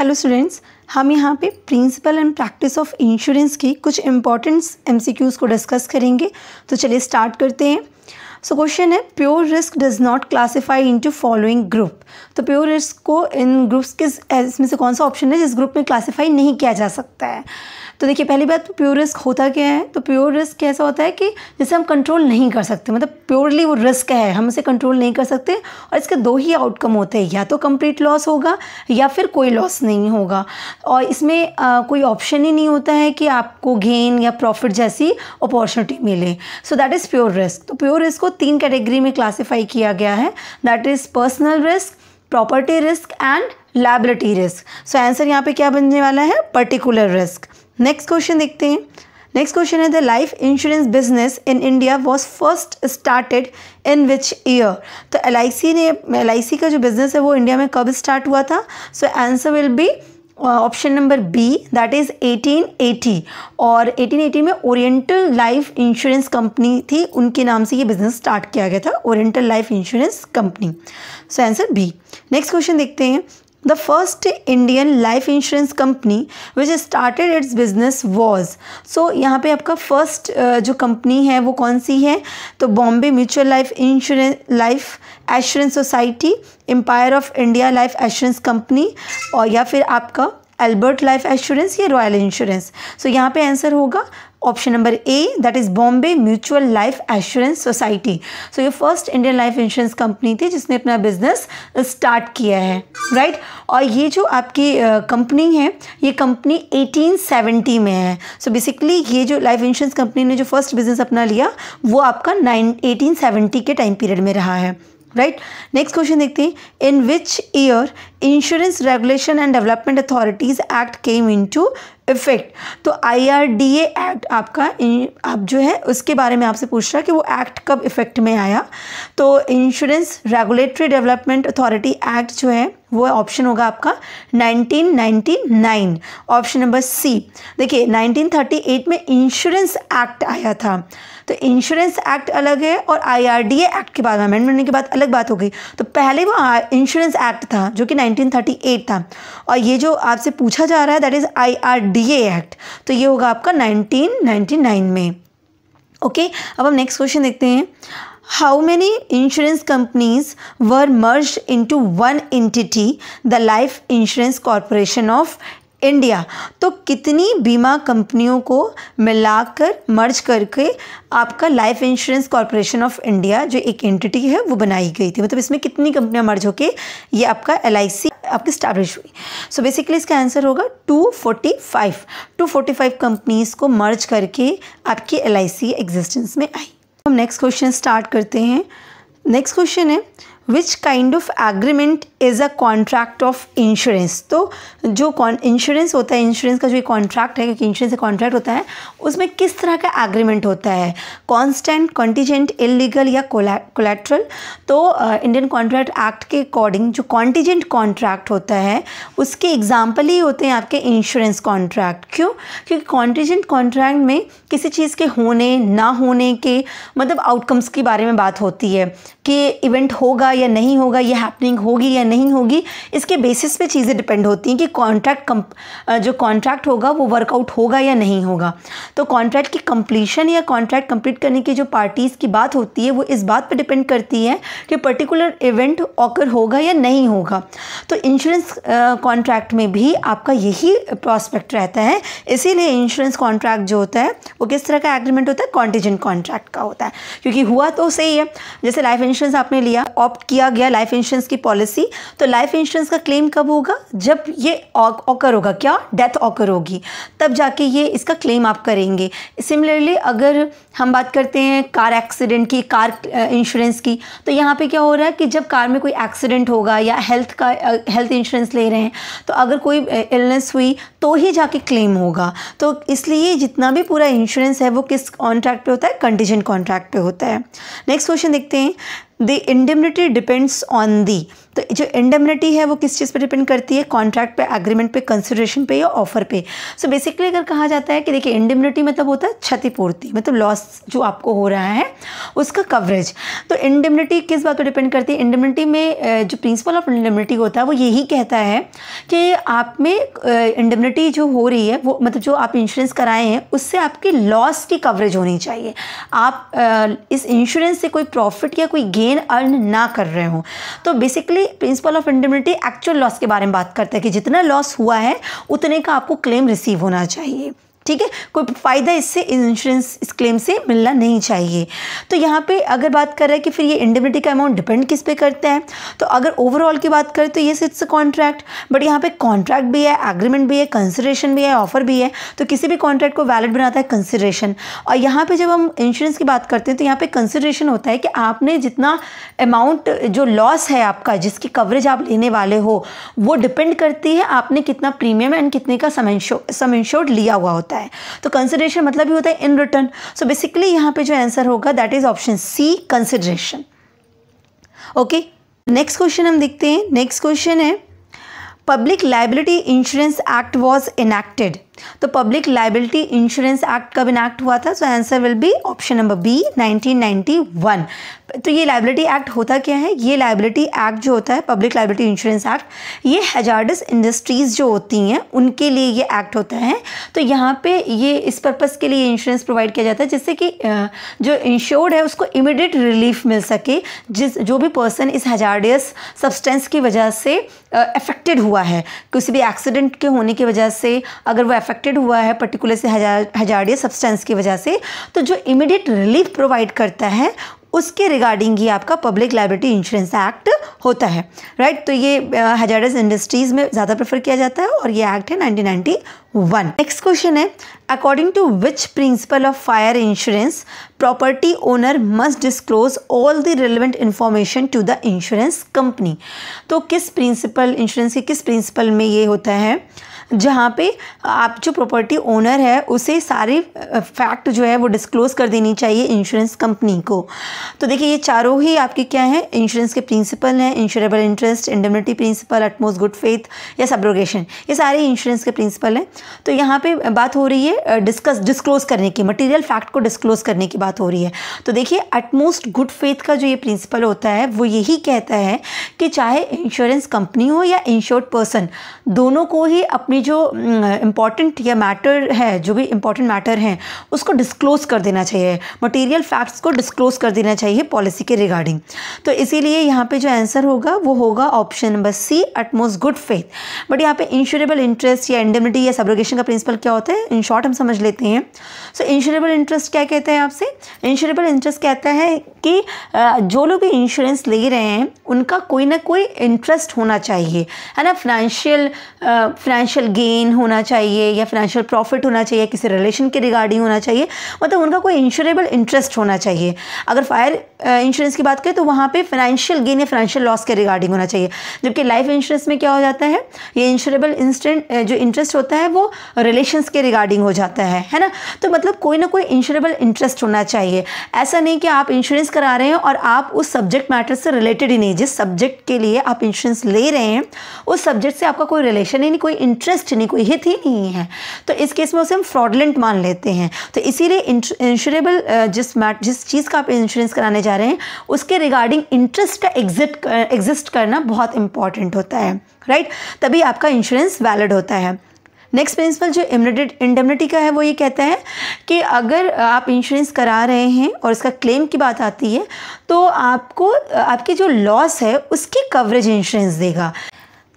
Hello students हम यहाँ पे principle and practice of insurance की कुछ इंपॉर्टेंट्स एमसीक्यूज को डिस्कस करेंगे तो चलिए स्टार्ट करते हैं सो so, क्वेश्चन है pure risk does not classify into following group तो प्योर रिस्क को इन ग्रुप्स के इसमें से कौन सा ऑप्शन है जिस ग्रुप में क्लासिफाई नहीं किया जा सकता है तो देखिए पहली बात प्योर तो रिस्क होता क्या है तो प्योर रिस्क कैसा होता है कि जिसे हम कंट्रोल नहीं कर सकते मतलब प्योरली वो रिस्क है हम इसे कंट्रोल नहीं कर सकते और इसके दो ही आउटकम होते हैं या तो कंप्लीट लॉस होगा या फिर कोई लॉस नहीं होगा और इसमें आ, कोई ऑप्शन ही नहीं होता है कि आपको गेन या प्रॉफिट जैसी अपॉर्चुनिटी मिले so that is pure risk तो प्योर रिस्क को तीन कैटेगरी में क्लासीफाई किया गया है that is personal risk property risk and liability risk so answer यहाँ पे क्या बनने वाला है पर्टिकुलर रिस्क नेक्स्ट क्वेश्चन देखते हैं नेक्स्ट क्वेश्चन है the life insurance business in India was first started in which year तो एल ने एल का जो बिजनेस है वो इंडिया में कब स्टार्ट हुआ था so answer will be option number B that is 1880 और 1880 में ओरिएंटल लाइफ इंश्योरेंस कंपनी थी उनके नाम से ये बिजनेस स्टार्ट किया गया था oriental life insurance company so answer B next question देखते हैं the first Indian life insurance company which started its business was so यहाँ पे आपका फर्स्ट जो कंपनी है वो कौन सी है तो Bombay mutual life insurance life assurance society empire of India life assurance company और या फिर आपका एल्बर्ट लाइफ एश्योरेंस या रॉयल इंश्योरेंस सो यहाँ पे आंसर होगा option number A that is Bombay mutual life assurance society so ये first Indian life insurance company थी जिसने अपना बिजनेस स्टार्ट किया है राइट right? और ये जो आपकी कंपनी uh, है ये कंपनी 1870 में है सो so बेसिकली ये जो लाइफ इंश्योरेंस कंपनी ने जो फर्स्ट बिजनेस अपना लिया वो आपका नाइन एटीन के टाइम पीरियड में रहा है राइट नेक्स्ट क्वेश्चन देखते हैं in which year insurance regulation and development authorities act came into effect तो आई एक्ट आपका आप जो है उसके बारे में आपसे पूछ रहा कि वो एक्ट कब इफेक्ट में आया तो insurance regulatory development authority act जो है वो ऑप्शन होगा आपका 1999 ऑप्शन नंबर सी देखिए 1938 में इंश्योरेंस एक्ट आया था तो इंश्योरेंस एक्ट अलग है और आईआरडीए एक्ट के बाद अमेंडमेंट होने के बाद अलग बात हो गई तो पहले वो इंश्योरेंस एक्ट था जो कि 1938 था और ये जो आपसे पूछा जा रहा है दैट इज़ आईआरडीए एक्ट तो ये होगा आपका 1999 में ओके okay? अब हम नेक्स्ट क्वेश्चन देखते हैं how many insurance companies were merged into one entity the life insurance corporation of India तो कितनी बीमा कंपनियों को मिलाकर मर्ज करके आपका life insurance corporation of India जो एक एंटिटी है वो बनाई गई थी मतलब इसमें कितनी कंपनियां मर्ज होके ये आपका एल आपकी स्टैब्लिश हुई सो बेसिकली इसका आंसर होगा 245 245 कंपनीज को मर्ज करके आपकी एल एग्जिस्टेंस में आई हम नेक्स्ट क्वेश्चन स्टार्ट करते हैं नेक्स्ट क्वेश्चन है which kind of agreement is a contract of insurance तो जो इंश्योरेंस होता है इंश्योरेंस का जो कॉन्ट्रैक्ट है क्योंकि इंश्योरेंस का कॉन्ट्रैक्ट होता है उसमें किस तरह का एग्रीमेंट होता है कॉन्स्टेंट कॉन्टीजेंट इलीगल या कोलेट्रल तो इंडियन कॉन्ट्रैक्ट एक्ट के अकॉर्डिंग जो कॉन्टीजेंट कॉन्ट्रैक्ट होता है उसके एग्जाम्पल ही होते हैं आपके इंश्योरेंस कॉन्ट्रैक्ट क्यों क्योंकि कॉन्टीजेंट कॉन्ट्रैक्ट में किसी चीज़ के होने ना होने के मतलब आउटकम्स के बारे में बात होती है कि इवेंट होगा या नहीं होगा ये हैपनिंग होगी या नहीं होगी इसके बेसिस पे चीज़ें डिपेंड होती हैं कि कॉन्ट्रैक्ट जो कॉन्ट्रैक्ट होगा वो वर्कआउट होगा या नहीं होगा तो कॉन्ट्रैक्ट की कंप्लीशन या कॉन्ट्रैक्ट कंप्लीट करने की जो पार्टीज़ की बात होती है वो इस बात पर डिपेंड करती है कि पर्टिकुलर इवेंट ऑकर होगा या नहीं होगा तो इंश्योरेंस कॉन्ट्रैक्ट में भी आपका यही प्रॉस्पेक्ट रहता है इसीलिए इंश्योरेंस कॉन्ट्रैक्ट जो होता है वो किस तरह का एग्रीमेंट होता है कॉन्टीजेंट कॉन्ट्रैक्ट का होता है क्योंकि हुआ तो सही है जैसे लाइफ इंश्योरेंस आपने लिया ऑप्ट अडॉप्ट किया गया लाइफ इंश्योरेंस की पॉलिसी तो लाइफ इंश्योरेंस का क्लेम कब होगा जब ये ऑकर होगा क्या डेथ ऑकर होगी तब जाके ये इसका क्लेम आप करेंगे सिमिलरली अगर हम बात करते हैं कार एक्सीडेंट की कार इंश्योरेंस की तो यहाँ पे क्या हो रहा है कि जब कार में कोई एक्सीडेंट होगा या हेल्थ का हेल्थ इंश्योरेंस ले रहे हैं तो अगर कोई इलनेस हुई तो ही जाके क्लेम होगा तो इसलिए जितना भी पूरा इंश्योरेंस है वो किस कॉन्ट्रैक्ट पे होता है कंटीजेंट कॉन्ट्रैक्ट पे होता है नेक्स्ट क्वेश्चन देखते हैं the indemnity depends on the तो जो इंडेमनिटी है वो किस चीज़ पर डिपेंड करती है कॉन्ट्रैक्ट पे एग्रीमेंट पे कंसिडरेशन पे या ऑफर पे सो so बेसिकली अगर कहा जाता है कि देखिए इंडेमनिटी मतलब होता है क्षतिपूर्ति मतलब लॉस जो आपको हो रहा है उसका कवरेज तो इंडेमनिटी किस बात पर डिपेंड करती है इंडेमनिटी में जो प्रिंसिपल ऑफ इंडेमनिटी होता है वो यही कहता है कि आप में इंडेमनिटी जो हो रही है वो मतलब जो आप इंश्योरेंस कराए हैं उससे आपकी लॉस की कवरेज होनी चाहिए आप इस इंश्योरेंस से कोई प्रॉफिट या कोई गेन अर्न ना कर रहे हो तो basically basically principle of indemnity actual loss के बारे में बात करता है कि जितना लॉस हुआ है उतने का आपको क्लेम रिसीव होना चाहिए ठीक है कोई फ़ायदा इससे इंश्योरेंस इस क्लेम से मिलना नहीं चाहिए तो यहाँ पे अगर बात कर रहा है कि फिर ये इंडेबिलिटी का अमाउंट डिपेंड किस पे करता है तो अगर ओवरऑल की बात करें तो ये सिट्स कॉन्ट्रैक्ट बट यहाँ पे कॉन्ट्रैक्ट भी है एग्रीमेंट भी है कंसिडरेशन भी है ऑफर भी है तो किसी भी कॉन्ट्रैक्ट को वैलिड बनाता है कंसिडरेशन और यहाँ पर जब हम इंश्योरेंस की बात करते हैं तो यहाँ पर कंसिडरेशन होता है कि आपने जितना अमाउंट जो लॉस है आपका जिसकी कवरेज आप लेने वाले हो वो डिपेंड करती है आपने कितना प्रीमियम एंड कितने का सम इंश्योर्ड लिया हुआ होता होता है तो कंसिडरेशन मतलब ही होता है इन रिटर्न सो बेसिकली यहाँ पे जो आंसर होगा that is option C consideration okay next question हम देखते हैं नेक्स्ट क्वेश्चन है public liability insurance act was enacted तो पब्लिक लाइबिलिटी इंश्योरेंस एक्ट कब इनैक्ट हुआ था so answer will be option number B 1991 तो ये लाइबिलिटी एक्ट होता क्या है ये लाइबिलिटी एक्ट जो होता है पब्लिक लाइबिलिटी इंश्योरेंस एक्ट ये हजारडस इंडस्ट्रीज़ जो होती हैं उनके लिए ये एक्ट होता है तो यहाँ पे ये इस पर्पज़ के लिए इंश्योरेंस प्रोवाइड किया जाता है जिससे कि जो इंश्योर्ड है उसको इमिडिएट रिलीफ मिल सके जिस जो भी पर्सन इस हजारडियस सब्सटेंस की वजह से अफेक्टेड हुआ है किसी भी एक्सीडेंट के होने की वजह से अगर वो अफेक्टेड हुआ है पर्टिकुलर से हजार हजारिया सब्सटेंस की वजह से तो जो इमिडिएट रिलीफ प्रोवाइड करता है उसके रिगार्डिंग ही आपका पब्लिक लाइब्रेटी इंश्योरेंस एक्ट होता है राइट right? तो ये हजारस इंडस्ट्रीज़ में ज़्यादा प्रेफर किया जाता है और ये एक्ट है 1991 नेक्स्ट क्वेश्चन है according to which principle of fire insurance property owner must disclose all the relevant information to the insurance company तो किस प्रिंसिपल इंश्योरेंस के किस प्रिंसिपल में ये होता है जहाँ पे आप जो प्रॉपर्टी ओनर है उसे सारे फैक्ट जो है वो डिस्क्लोज़ कर देनी चाहिए इंश्योरेंस कंपनी को तो देखिए ये चारों ही आपके क्या हैं इंश्योरेंस के प्रिंसिपल हैं insurable interest indemnity principle utmost good faith या सब्रोगेशन ये सारे इंश्योरेंस के प्रिंसिपल हैं तो यहाँ पर बात हो रही है डिस्कस डिस्क्लोज़ करने की मटीरियल फैक्ट को डिस्क्लोज़ करने की बात हो रही है तो देखिए अटमोस्ट गुड फेथ का जो ये प्रिंसिपल होता है वो यही कहता है कि चाहे इंश्योरेंस कंपनी हो या इंश्योर्ड पर्सन दोनों को ही अपनी ये जो इम्पॉर्टेंट या मैटर है जो भी इम्पॉर्टेंट मैटर हैं उसको डिस्क्लोज़ कर देना चाहिए मटेरियल फैक्ट्स को डिस्क्लोज़ कर देना चाहिए पॉलिसी के रिगार्डिंग तो इसीलिए यहाँ पे जो आंसर होगा वो होगा option number C utmost good faith but यहाँ पे इंश्योरेबल इंटरेस्ट या इंडेमिटी या सब्रोगेशन का प्रिंसिपल क्या होता है इन शॉर्ट हम समझ लेते हैं सो इंश्योरेबल इंटरेस्ट क्या कहते हैं आपसे इंश्योरेबल इंटरेस्ट कहता है कि जो लोग भी इंश्योरेंस ले रहे हैं उनका कोई ना कोई इंटरेस्ट होना चाहिए है ना फाइनेंशियल फाइनेंशियल गेन होना चाहिए या फाइनेंशियल प्रॉफिट होना चाहिए किसी रिलेशन के रिगार्डिंग होना चाहिए मतलब उनका कोई इंश्योरेबल इंटरेस्ट होना चाहिए अगर फायर इंश्योरेंस की बात करें तो वहाँ पर फाइनेंशियल गेन या फाइनेंशियल लॉस के रिगार्डिंग होना चाहिए जबकि लाइफ इंश्योरेंस में क्या हो जाता है ये इंश्योरेबल इंस्टेंट जो इंटरेस्ट होता है वो रिलेशन के रिगार्डिंग हो जाता है है ना तो मतलब कोई ना कोई इंश्योरेबल इंटरेस्ट होना चाहिए ऐसा नहीं कि आप इंश्योरेंस इंश्योरेंस करा रहे हैं और आप उस सब्जेक्ट मैटर से रिलेटेड ही नहीं जिस सब्जेक्ट के लिए आप इंश्योरेंस ले रहे हैं उस सब्जेक्ट से आपका कोई रिलेशन ही नहीं कोई इंटरेस्ट नहीं कोई हित ही नहीं है तो इस केस में उसे हम फ्रॉडलेंट मान लेते हैं तो इसीलिए इंश्योरेबल जिस मैट जिस चीज़ का आप इंश्योरेंस कराने जा रहे हैं उसके रिगार्डिंग इंटरेस्ट एग्जिट एग्जिस्ट करना बहुत इंपॉर्टेंट होता है राइट right? तभी आपका इंश्योरेंस वैलिड होता है नेक्स्ट प्रिंसिपल जो इंडेमनिटी का है वो ये कहता है कि अगर आप इंश्योरेंस करा रहे हैं और इसका क्लेम की बात आती है तो आपको आपकी जो लॉस है उसकी कवरेज इंश्योरेंस देगा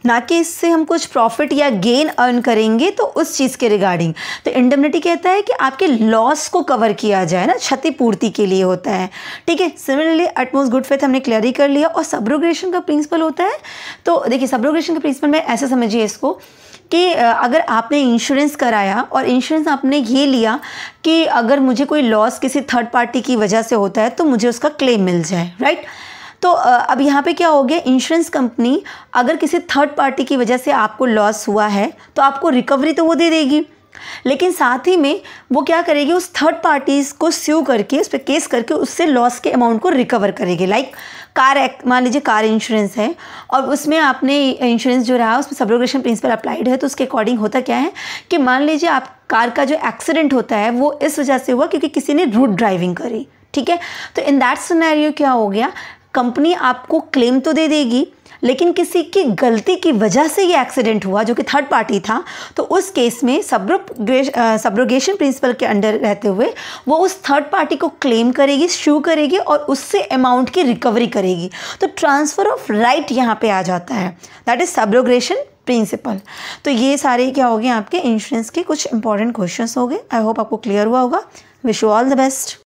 ना कि इससे हम कुछ प्रॉफिट या गेन अर्न करेंगे तो उस चीज़ के रिगार्डिंग तो इंडेमनिटी कहता है कि आपके लॉस को कवर किया जाए ना क्षतिपूर्ति के लिए होता है ठीक है सिमिलरली अटमोस्ट गुड फेथ हमने क्लियर ही कर लिया और सब्रोग्रेशन का प्रिंसिपल होता है तो देखिए सब्रोग्रेशन के प्रिंसिपल में ऐसे समझिए इसको कि अगर आपने इंश्योरेंस कराया और इंश्योरेंस आपने ये लिया कि अगर मुझे कोई लॉस किसी थर्ड पार्टी की वजह से होता है तो मुझे उसका क्लेम मिल जाए राइट तो अब यहाँ पे क्या हो गया इंश्योरेंस कंपनी अगर किसी थर्ड पार्टी की वजह से आपको लॉस हुआ है तो आपको रिकवरी तो वो दे देगी लेकिन साथ ही में वो क्या करेगी उस थर्ड पार्टीज़ को स्यू करके उस पर केस करके उससे लॉस के अमाउंट को रिकवर करेगी लाइक कार एक्ट मान लीजिए कार इंश्योरेंस है और उसमें आपने इंश्योरेंस जो रहा उसमें सब्रोगेशन प्रिंसिपल अप्लाइड है तो उसके अकॉर्डिंग होता क्या है कि मान लीजिए आप कार का जो एक्सीडेंट होता है वो इस वजह से हुआ क्योंकि किसी ने रूट ड्राइविंग करी ठीक है तो इन दैट सिनेरियो क्या हो गया कंपनी आपको क्लेम तो दे देगी लेकिन किसी की गलती की वजह से ये एक्सीडेंट हुआ जो कि थर्ड पार्टी था तो उस केस में सब्रोगेश सब्रोगेशन प्रिंसिपल के अंडर रहते हुए वो उस थर्ड पार्टी को क्लेम करेगी शू करेगी और उससे अमाउंट की रिकवरी करेगी तो ट्रांसफ़र ऑफ राइट यहाँ पे आ जाता है दैट इज़ सब्रोग्रेशन प्रिंसिपल तो ये सारे क्या हो गए आपके इंश्योरेंस के कुछ इंपॉर्टेंट क्वेश्चंस हो गए आई होप आपको क्लियर हुआ होगा wish you all the best